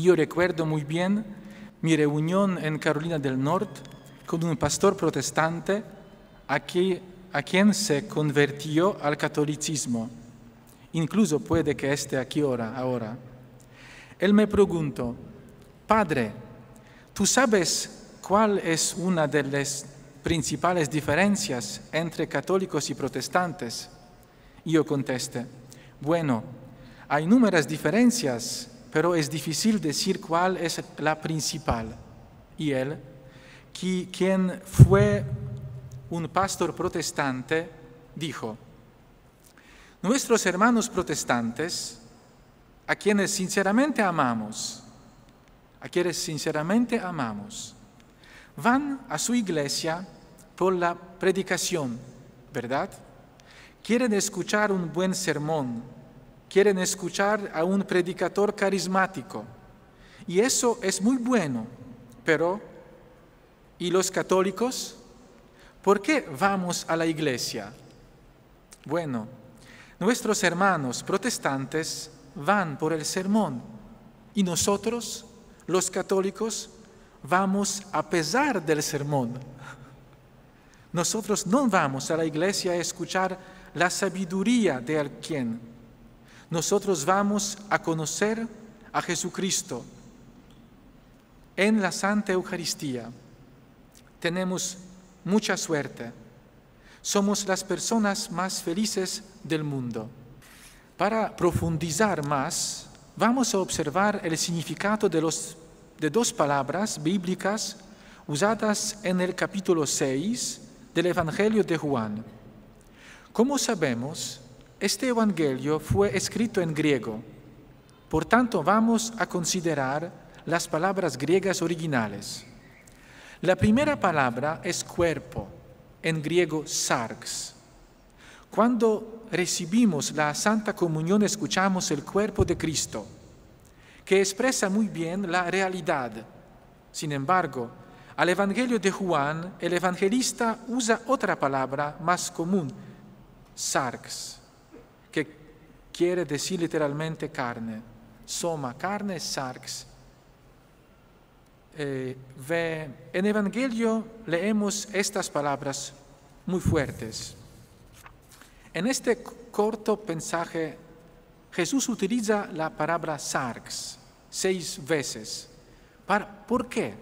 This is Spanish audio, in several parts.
yo recuerdo muy bien mi reunión en Carolina del Norte con un pastor protestante a, a quien se convirtió al catolicismo. Incluso puede que esté aquí ahora. ahora. Él me preguntó, Padre, ¿tú sabes cuál es una de las principales diferencias entre católicos y protestantes? Y yo contesté, bueno, hay numerosas diferencias pero es difícil decir cuál es la principal. Y él, quien fue un pastor protestante, dijo, nuestros hermanos protestantes, a quienes sinceramente amamos, a quienes sinceramente amamos, van a su iglesia por la predicación, ¿verdad? Quieren escuchar un buen sermón, quieren escuchar a un predicador carismático. Y eso es muy bueno, pero ¿y los católicos? ¿Por qué vamos a la iglesia? Bueno, nuestros hermanos protestantes van por el sermón y nosotros, los católicos, vamos a pesar del sermón. Nosotros no vamos a la iglesia a escuchar la sabiduría de alguien nosotros vamos a conocer a Jesucristo en la Santa Eucaristía. Tenemos mucha suerte. Somos las personas más felices del mundo. Para profundizar más, vamos a observar el significado de, dos palabras bíblicas usadas en el capítulo 6 del Evangelio de Juan. ¿Cómo sabemos, este Evangelio fue escrito en griego, por tanto vamos a considerar las palabras griegas originales. La primera palabra es cuerpo, en griego sarx. Cuando recibimos la Santa Comunión escuchamos el cuerpo de Cristo, que expresa muy bien la realidad. Sin embargo, al Evangelio de Juan, el evangelista usa otra palabra más común, sarx quiere decir literalmente carne. Soma, carne eh, en Evangelio leemos estas palabras muy fuertes. En este corto mensaje, Jesús utiliza la palabra sarx seis veces. ¿Por qué?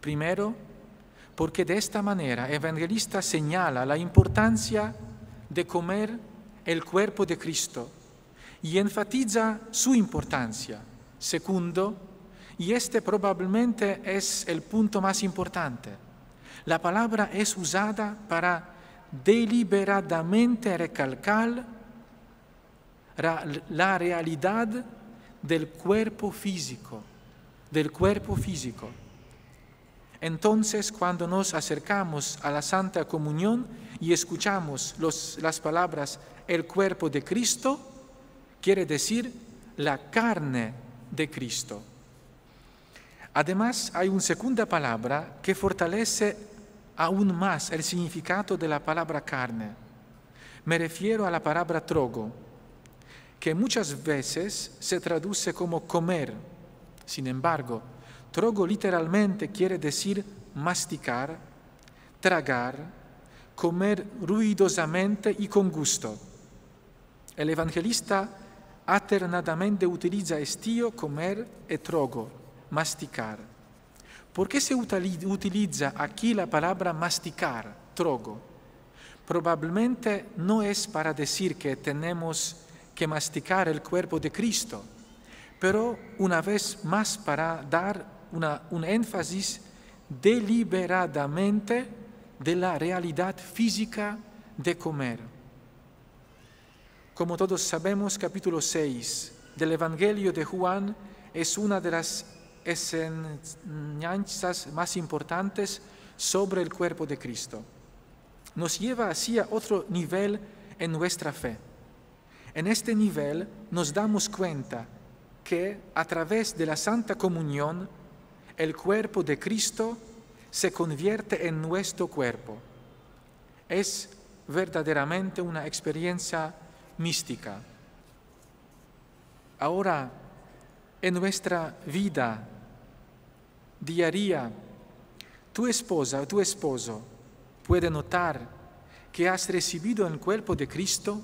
Primero, porque de esta manera evangelista señala la importancia de comer el cuerpo de Cristo y enfatiza su importancia. Segundo, y este probablemente es el punto más importante, la palabra es usada para deliberadamente recalcar la realidad del cuerpo físico, del cuerpo físico. Entonces, cuando nos acercamos a la Santa Comunión y escuchamos las palabras el cuerpo de Cristo, quiere decir la carne de Cristo. Además, hay una segunda palabra que fortalece aún más el significado de la palabra carne. Me refiero a la palabra trogo, que muchas veces se traduce como comer. Sin embargo, Trogo literalmente quiere decir masticar, tragar, comer ruidosamente y con gusto. El evangelista alternadamente utiliza estío, comer y trogo, masticar. ¿Por qué se utiliza aquí la palabra masticar, trogo? Probablemente no es para decir que tenemos que masticar el cuerpo de Cristo, pero una vez más para dar un énfasis deliberadamente de la realidad física de comer. Como todos sabemos, capítulo 6 del Evangelio de Juan es una de las enseñanzas más importantes sobre el cuerpo de Cristo. Nos lleva hacia otro nivel en nuestra fe. En este nivel nos damos cuenta que a través de la Santa Comunión el cuerpo de Cristo se convierte en nuestro cuerpo. Es verdaderamente una experiencia mística. Ahora, en nuestra vida diaria, tu esposa o tu esposo puede notar que has recibido el cuerpo de Cristo,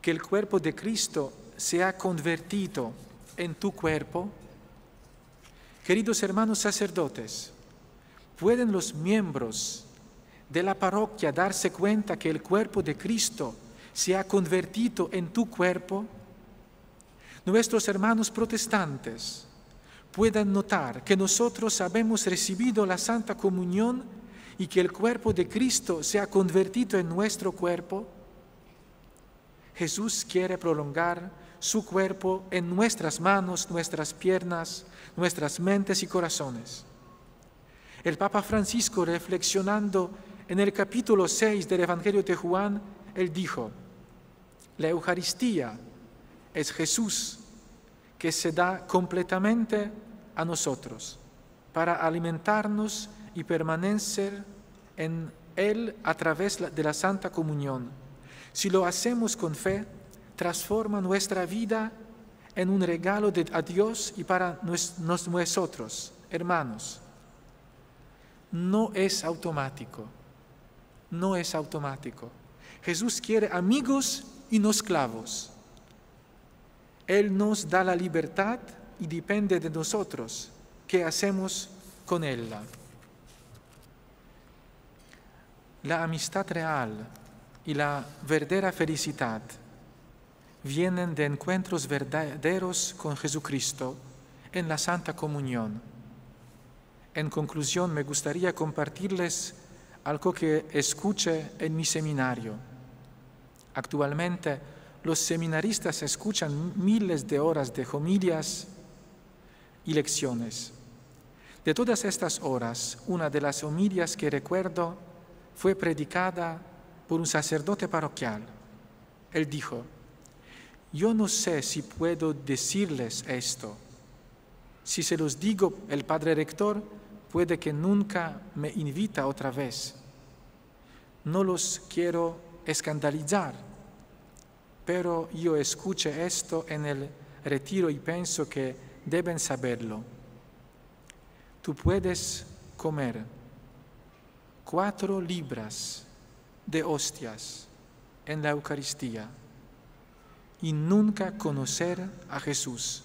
que el cuerpo de Cristo se ha convertido en tu cuerpo, Queridos hermanos sacerdotes, ¿pueden los miembros de la parroquia darse cuenta que el cuerpo de Cristo se ha convertido en tu cuerpo? Nuestros hermanos protestantes puedan notar que nosotros hemos recibido la Santa Comunión y que el cuerpo de Cristo se ha convertido en nuestro cuerpo. Jesús quiere prolongar su cuerpo en nuestras manos, nuestras piernas, nuestras mentes y corazones. El Papa Francisco, reflexionando en el capítulo 6 del Evangelio de Juan, él dijo, la Eucaristía es Jesús que se da completamente a nosotros para alimentarnos y permanecer en Él a través de la Santa Comunión. Si lo hacemos con fe, transforma nuestra vida en un regalo a Dios y para nos, nosotros, hermanos. No es automático, no es automático. Jesús quiere amigos y no esclavos. Él nos da la libertad y depende de nosotros qué hacemos con ella. La amistad real y la verdadera felicidad vienen de encuentros verdaderos con Jesucristo en la Santa Comunión. En conclusión, me gustaría compartirles algo que escuché en mi seminario. Actualmente, los seminaristas escuchan miles de horas de homilias y lecciones. De todas estas horas, una de las homilias que recuerdo fue predicada por un sacerdote parroquial. Él dijo, yo no sé si puedo decirles esto. Si se los digo el padre rector, puede que nunca me invita otra vez. No los quiero escandalizar, pero yo escuché esto en el retiro y pienso que deben saberlo. Tú puedes comer cuatro libras de hostias en la Eucaristía y nunca conocer a Jesús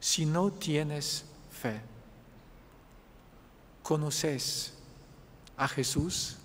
si no tienes fe. ¿Conoces a Jesús?